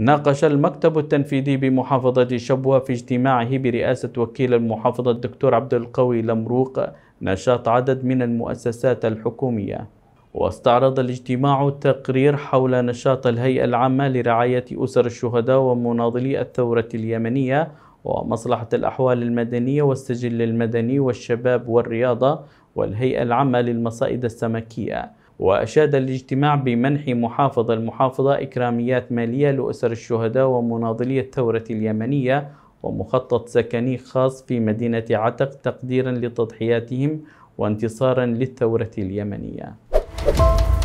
ناقش المكتب التنفيذي بمحافظة شبوة في اجتماعه برئاسة وكيل المحافظة الدكتور عبد القوي لمروق نشاط عدد من المؤسسات الحكومية واستعرض الاجتماع تقرير حول نشاط الهيئة العامة لرعاية أسر الشهداء ومناضلي الثورة اليمنية ومصلحة الأحوال المدنية والسجل المدني والشباب والرياضة والهيئة العامة للمصائد السمكية وأشاد الاجتماع بمنح محافظ المحافظة إكراميات مالية لأسر الشهداء ومناضلي الثورة اليمنية ومخطط سكني خاص في مدينة عتق تقديرا لتضحياتهم وانتصارا للثورة اليمنية